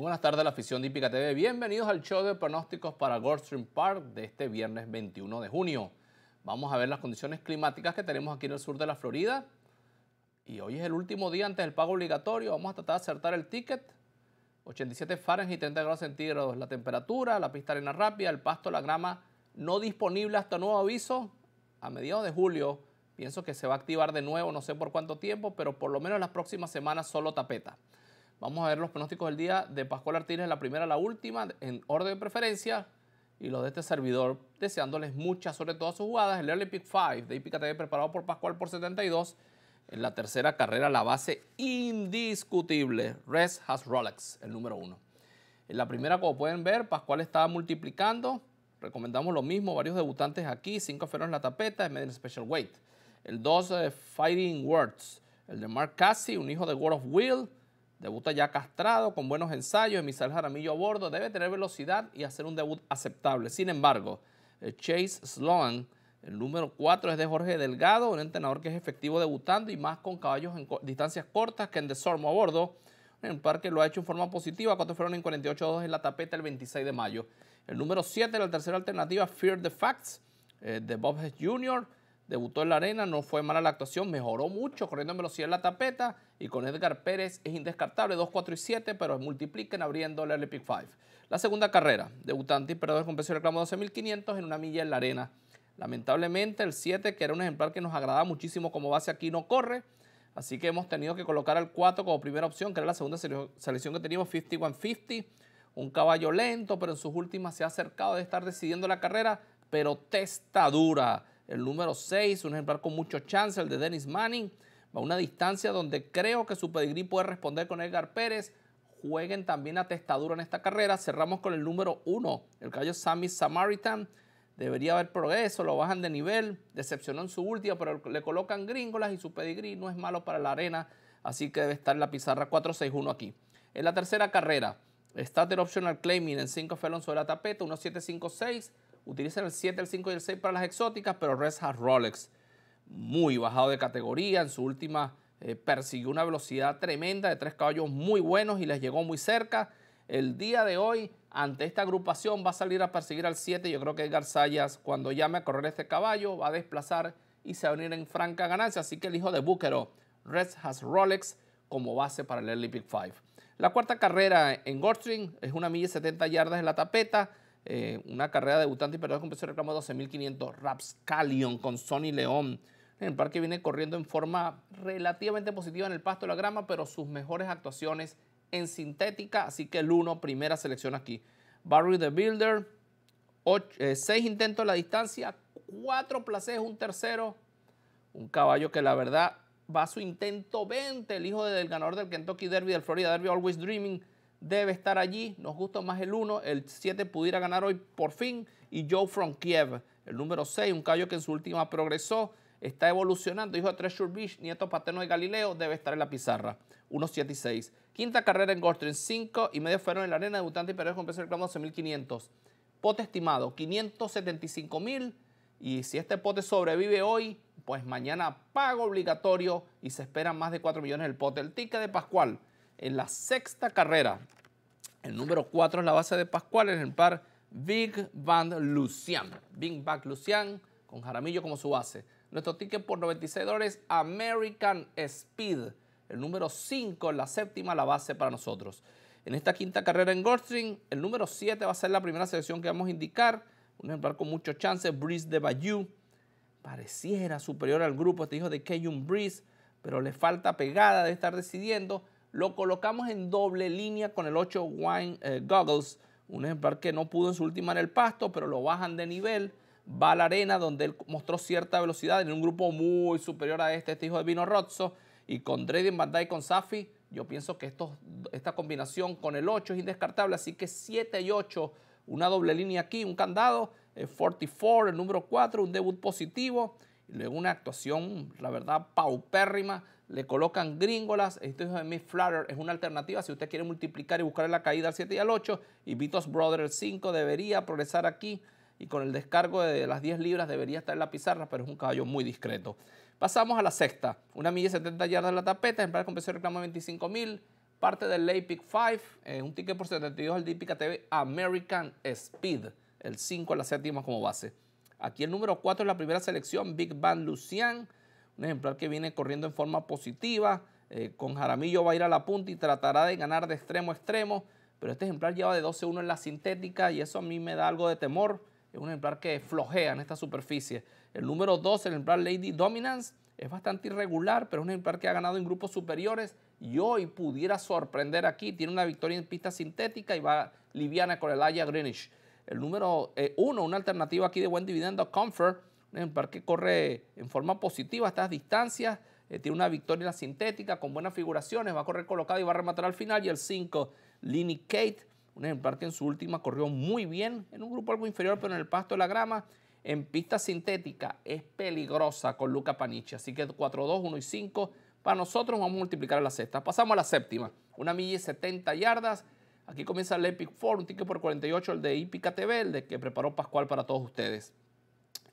buenas tardes a la afición de Hípica TV. Bienvenidos al show de pronósticos para Goldstream Park de este viernes 21 de junio. Vamos a ver las condiciones climáticas que tenemos aquí en el sur de la Florida. Y hoy es el último día antes del pago obligatorio. Vamos a tratar de acertar el ticket. 87 Fahrenheit, y 30 grados centígrados la temperatura, la pista arena rápida, el pasto, la grama no disponible hasta nuevo aviso. A mediados de julio pienso que se va a activar de nuevo, no sé por cuánto tiempo, pero por lo menos las próximas semanas solo tapeta. Vamos a ver los pronósticos del día de Pascual Artínez, la primera, la última, en orden de preferencia. Y los de este servidor, deseándoles muchas, sobre todas sus jugadas. El Early Pick 5 de IPKTV preparado por Pascual por 72. En la tercera carrera, la base indiscutible. Res has Rolex, el número uno. En la primera, como pueden ver, Pascual está multiplicando. Recomendamos lo mismo, varios debutantes aquí. Cinco ferros en la tapeta, en medio Special Weight. El 2, eh, Fighting Words. El de Mark Cassie, un hijo de World of Will. Debuta ya castrado, con buenos ensayos, Emisal Jaramillo a bordo, debe tener velocidad y hacer un debut aceptable. Sin embargo, eh, Chase Sloan, el número 4 es de Jorge Delgado, un entrenador que es efectivo debutando y más con caballos en distancias cortas que en Desormo a bordo. En el parque lo ha hecho en forma positiva, cuando fueron en 48-2 en la tapeta el 26 de mayo. El número 7, la tercera alternativa, Fear the Facts, eh, de Bob Hess Jr., Debutó en la arena, no fue mala la actuación, mejoró mucho corriendo en velocidad en la tapeta y con Edgar Pérez es indescartable, 2, 4 y 7, pero multipliquen abriendo el pick 5. La segunda carrera, debutante y perdedor con precio de reclamo 12.500 en una milla en la arena. Lamentablemente el 7, que era un ejemplar que nos agradaba muchísimo como base aquí, no corre, así que hemos tenido que colocar al 4 como primera opción, que era la segunda selección que teníamos, 51-50. un caballo lento, pero en sus últimas se ha acercado de estar decidiendo la carrera, pero testa dura el número 6, un ejemplar con mucho chance, el de Dennis Manning, Va a una distancia donde creo que su pedigrí puede responder con Edgar Pérez. Jueguen también a testadura en esta carrera. Cerramos con el número 1, el caballo Sammy Samaritan. Debería haber progreso, lo bajan de nivel, decepcionó en su última, pero le colocan gringolas y su pedigrí no es malo para la arena, así que debe estar en la pizarra 4-6-1 aquí. En la tercera carrera, Starter Optional Claiming en 5 felons sobre la tapeta, 1-7-5-6. Utilizan el 7, el 5 y el 6 para las exóticas, pero has Rolex, muy bajado de categoría. En su última eh, persiguió una velocidad tremenda de tres caballos muy buenos y les llegó muy cerca. El día de hoy, ante esta agrupación, va a salir a perseguir al 7. Yo creo que Garzallas, cuando llame a correr este caballo, va a desplazar y se va a unir en franca ganancia. Así que el hijo de Búquero, Red Has Rolex, como base para el Olympic 5. La cuarta carrera en Goldstream es una milla y 70 yardas en la tapeta. Eh, una carrera debutante y perdón con peso de reclamo 12.500. Rapscallion con Sony León. En el parque viene corriendo en forma relativamente positiva en el pasto de la grama, pero sus mejores actuaciones en sintética, así que el 1, primera selección aquí. Barry the Builder, 6 eh, intentos a la distancia, cuatro places, un tercero. Un caballo que la verdad va a su intento 20, el hijo del ganador del Kentucky Derby, del Florida Derby, Always Dreaming debe estar allí. Nos gusta más el 1. El 7 pudiera ganar hoy por fin. Y Joe from Kiev, el número 6, un callo que en su última progresó. Está evolucionando, hijo de Treasure Beach, nieto paterno de Galileo, debe estar en la pizarra. 1, y 6. Quinta carrera en Goldstream, 5 y medio fueron en la arena, debutante y perejo con el mil 12.500. Pote estimado, 575.000. Y si este pote sobrevive hoy, pues mañana pago obligatorio y se esperan más de 4 millones el pote. El ticket de Pascual, en la sexta carrera. El número 4 es la base de Pascual en el par Big Band Lucian. Big Band Lucian con Jaramillo como su base. Nuestro ticket por 96 dólares, American Speed. El número 5 la séptima, la base para nosotros. En esta quinta carrera en Goldstream, el número 7 va a ser la primera selección que vamos a indicar. Un ejemplar con muchos chances, Breeze de Bayou. Pareciera superior al grupo este hijo de Cajun Breeze, pero le falta pegada de estar decidiendo lo colocamos en doble línea con el 8 Wine eh, Goggles, un ejemplar que no pudo en su última en el pasto, pero lo bajan de nivel, va a la arena donde él mostró cierta velocidad en un grupo muy superior a este, este hijo de Vino Rozzo, y con dreading bandai con Safi, yo pienso que esta combinación con el 8 es indescartable, así que 7 y 8, una doble línea aquí, un candado, 44, eh, el número 4, un debut positivo, Luego una actuación, la verdad, paupérrima. Le colocan gringolas. Esto es de Miss Flutter. Es una alternativa si usted quiere multiplicar y buscar la caída al 7 y al 8. Y Vitos Brothers 5 debería progresar aquí. Y con el descargo de las 10 libras debería estar en la pizarra, pero es un caballo muy discreto. Pasamos a la sexta. Una milla y 70 yardas de la tapeta. Ejemplar con precio de reclamo de mil. Parte del lay Pick 5. Eh, un ticket por 72 al DPK TV American Speed. El 5 a la séptima como base. Aquí el número 4 es la primera selección, Big Bang Lucian, un ejemplar que viene corriendo en forma positiva. Eh, con Jaramillo va a ir a la punta y tratará de ganar de extremo a extremo, pero este ejemplar lleva de 12-1 en la sintética y eso a mí me da algo de temor. Es un ejemplar que flojea en esta superficie. El número 2, el ejemplar Lady Dominance, es bastante irregular, pero es un ejemplar que ha ganado en grupos superiores y hoy pudiera sorprender aquí. Tiene una victoria en pista sintética y va liviana con el Aya Greenwich. El número eh, uno, una alternativa aquí de buen dividendo, Comfort, un ejemplar que corre en forma positiva estas distancias, eh, tiene una victoria en la sintética con buenas figuraciones, va a correr colocado y va a rematar al final. Y el 5, Lini Kate, un ejemplar que en su última corrió muy bien en un grupo algo inferior, pero en el pasto de la grama, en pista sintética, es peligrosa con Luca Panichi. Así que 4, 2, 1 y 5 para nosotros, vamos a multiplicar la sexta. Pasamos a la séptima, una milla y 70 yardas. Aquí comienza el Epic Four, un ticket por 48, el de Ipica TV, el de que preparó Pascual para todos ustedes.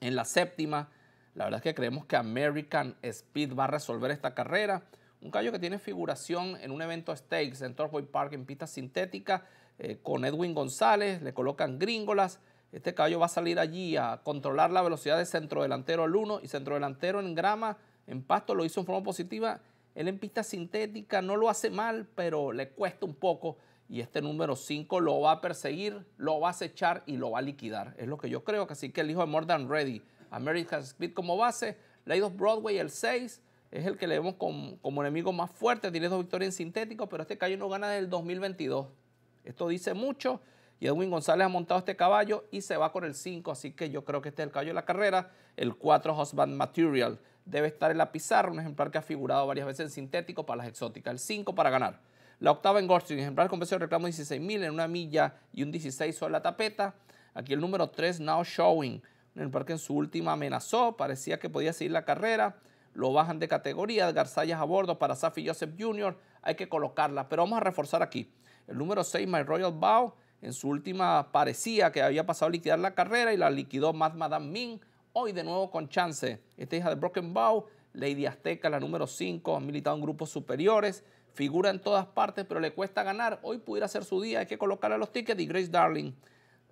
En la séptima, la verdad es que creemos que American Speed va a resolver esta carrera. Un callo que tiene figuración en un evento stakes en Torquay Park en pista sintética eh, con Edwin González, le colocan gringolas. Este caballo va a salir allí a controlar la velocidad de centro delantero al 1 y centro delantero en grama, en pasto, lo hizo en forma positiva. Él en pista sintética no lo hace mal, pero le cuesta un poco y este número 5 lo va a perseguir, lo va a acechar y lo va a liquidar. Es lo que yo creo, que así que el hijo de More Than Ready, American Speed como base, Lady of Broadway el 6, es el que le vemos como, como enemigo más fuerte, tiene dos victorias en sintético, pero este caballo no gana desde el 2022. Esto dice mucho y Edwin González ha montado este caballo y se va con el 5, así que yo creo que este es el caballo de la carrera, el 4 Husband Material. Debe estar en la pizarra, un ejemplar que ha figurado varias veces en sintético para las exóticas, el 5 para ganar. La octava en Goldstream, ejemplar con precio de reclamo 16.000 en una milla y un 16 sobre la tapeta. Aquí el número 3, Now Showing, en el parque en su última amenazó, parecía que podía seguir la carrera. Lo bajan de categoría, Garzallas a bordo para Safi Joseph Jr. Hay que colocarla, pero vamos a reforzar aquí. El número 6, My Royal Bow, en su última parecía que había pasado a liquidar la carrera y la liquidó más Madame Min. Hoy de nuevo con chance. Esta hija de Broken Bow, Lady Azteca, la número 5, ha militado en grupos superiores figura en todas partes, pero le cuesta ganar. Hoy pudiera ser su día, hay que colocarle los tickets y Grace Darling.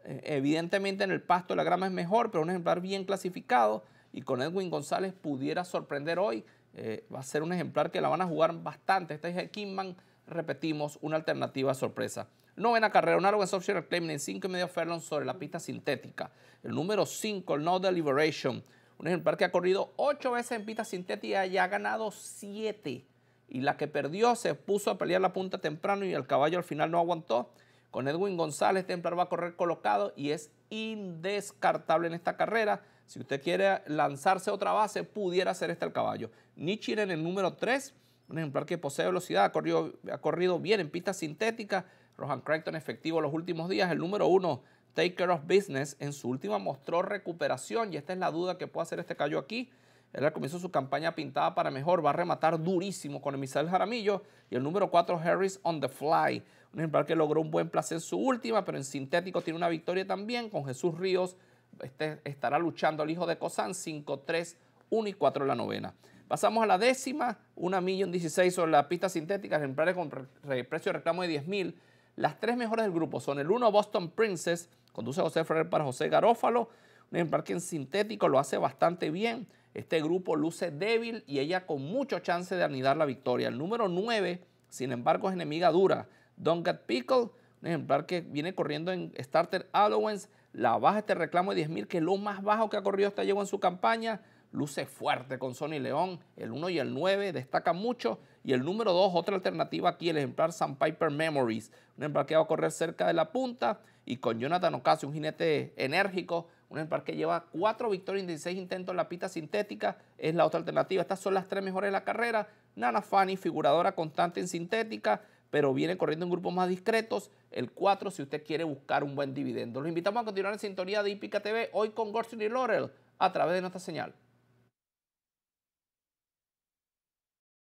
Eh, evidentemente en el pasto la grama es mejor, pero un ejemplar bien clasificado y con Edwin González pudiera sorprender hoy. Eh, va a ser un ejemplar que la van a jugar bastante. Esta es el Kingman, repetimos, una alternativa sorpresa. Novena carrera, un en en 5 y medio furlong sobre la pista sintética. El número 5, el No Deliberation, un ejemplar que ha corrido 8 veces en pista sintética y ha ganado 7 y la que perdió se puso a pelear la punta temprano y el caballo al final no aguantó. Con Edwin González, Templar va a correr colocado y es indescartable en esta carrera. Si usted quiere lanzarse otra base, pudiera ser este el caballo. Nichiren en el número 3, un ejemplar que posee velocidad, ha corrido, ha corrido bien en pistas sintéticas. Rohan Crichton efectivo los últimos días. El número 1, Care of Business, en su última mostró recuperación y esta es la duda que puede hacer este callo aquí. Él al comienzo su campaña pintada para mejor va a rematar durísimo con el Misael Jaramillo y el número 4 Harris on the fly. Un ejemplar que logró un buen placer en su última, pero en sintético tiene una victoria también con Jesús Ríos. Este estará luchando el hijo de Cosán 5-3, 1 y 4 en la novena. Pasamos a la décima, una sobre la pista sintética, ejemplares con precio de reclamo de 10.000, mil. Las tres mejores del grupo son el 1 Boston Princess, conduce José Ferrer para José Garófalo, un ejemplar que en sintético lo hace bastante bien. Este grupo luce débil y ella con mucho chance de anidar la victoria. El número 9, sin embargo, es enemiga dura. Don't Get Pickle, un ejemplar que viene corriendo en Starter Allowance. La baja este reclamo de 10.000, que es lo más bajo que ha corrido hasta llegó en su campaña. Luce fuerte con Sony León. El 1 y el 9 destacan mucho. Y el número 2, otra alternativa aquí, el ejemplar Piper Memories. Un ejemplar que va a correr cerca de la punta. Y con Jonathan Ocasio, un jinete enérgico, un parque lleva cuatro victorias en 16 intentos en la pista sintética es la otra alternativa. Estas son las tres mejores de la carrera. Nana Fanny, figuradora constante en sintética, pero viene corriendo en grupos más discretos. El 4, si usted quiere buscar un buen dividendo. Los invitamos a continuar en sintonía de Ipica TV, hoy con y Laurel, a través de nuestra señal.